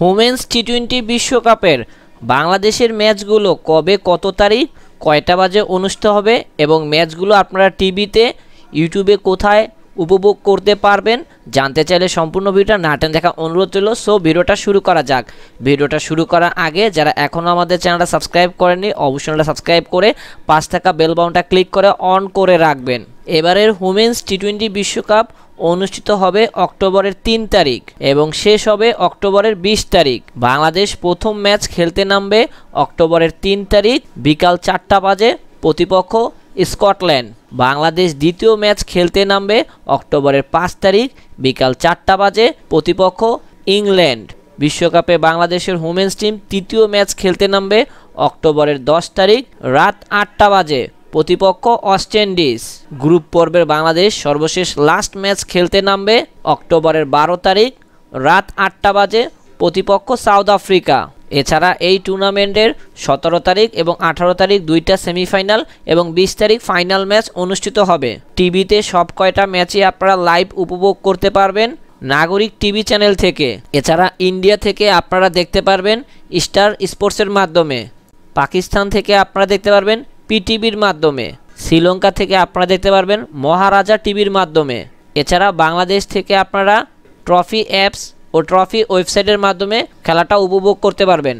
হোমেন্স T twenty বিশ্বকাপের বাংলাদেশের ম্যাচগুলো কবে কত তারিখ কয়টা বাজে অনুষ্ঠিত হবে এবং ম্যাচগুলো আপনারা টিভিতে ইউটিউবে কোথায় উপভোগ করতে পারবেন জানতে চাইলে সম্পূর্ণ ভিডিওটা নাটেন দেখা অনুরোধ রইল সো ভিডিওটা শুরু করা যাক ভিডিওটা শুরু করার আগে যারা এখনও আমাদের চ্যানেলটা সাবস্ক্রাইব করেননি অবশ্যই সাবস্ক্রাইব করে পাঁচ থাকা বেলবাউনটা ক্লিক করে অন করে রাখবেন এবারের হোমেন্স টি টোয়েন্টি বিশ্বকাপ অনুষ্ঠিত হবে অক্টোবরের তিন তারিখ এবং শেষ হবে অক্টোবরের ২০ তারিখ বাংলাদেশ প্রথম ম্যাচ খেলতে নামবে অক্টোবরের তিন তারিখ বিকাল চারটা বাজে প্রতিপক্ষ স্কটল্যান্ড বাংলাদেশ দ্বিতীয় ম্যাচ খেলতে নামবে অক্টোবরের পাঁচ তারিখ বিকাল চারটা বাজে প্রতিপক্ষ ইংল্যান্ড বিশ্বকাপে বাংলাদেশের হোমেন্স টিম তৃতীয় ম্যাচ খেলতে নামবে অক্টোবরের দশ তারিখ রাত আটটা বাজে প্রতিপক্ষ ওয়েস্ট ইন্ডিজ গ্রুপ পর্বের বাংলাদেশ সর্বশেষ লাস্ট ম্যাচ খেলতে নামবে অক্টোবরের বারো তারিখ রাত আটটা বাজে প্রতিপক্ষ সাউথ আফ্রিকা এছাড়া এই টুর্নামেন্টের সতেরো তারিখ এবং আঠারো তারিখ দুইটা সেমিফাইনাল এবং বিশ তারিখ ফাইনাল ম্যাচ অনুষ্ঠিত হবে টিভিতে সব কয়টা ম্যাচই আপনারা লাইভ উপভোগ করতে পারবেন নাগরিক টিভি চ্যানেল থেকে এছাড়া ইন্ডিয়া থেকে আপনারা দেখতে পারবেন স্টার স্পোর্টসের মাধ্যমে পাকিস্তান থেকে আপনারা দেখতে পারবেন পিটিভির মাধ্যমে শ্রীলঙ্কা থেকে আপনারা দেখতে পারবেন মহারাজা টিভির মাধ্যমে এছাড়া বাংলাদেশ থেকে আপনারা ট্রফি অ্যাপস ও ট্রফি ওয়েবসাইটের মাধ্যমে খেলাটা উপভোগ করতে পারবেন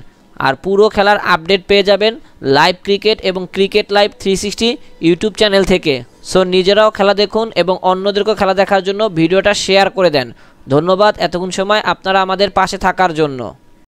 আর পুরো খেলার আপডেট পেয়ে যাবেন লাইভ ক্রিকেট এবং cricket live three sixty YouTube channel থেকে সো নিজেরাও খেলা দেখুন এবং অন্যদেরকেও খেলা দেখার জন্য ভিডিওটা শেয়ার করে দেন ধন্যবাদ এতক্ষণ সময় আপনারা আমাদের পাশে থাকার জন্য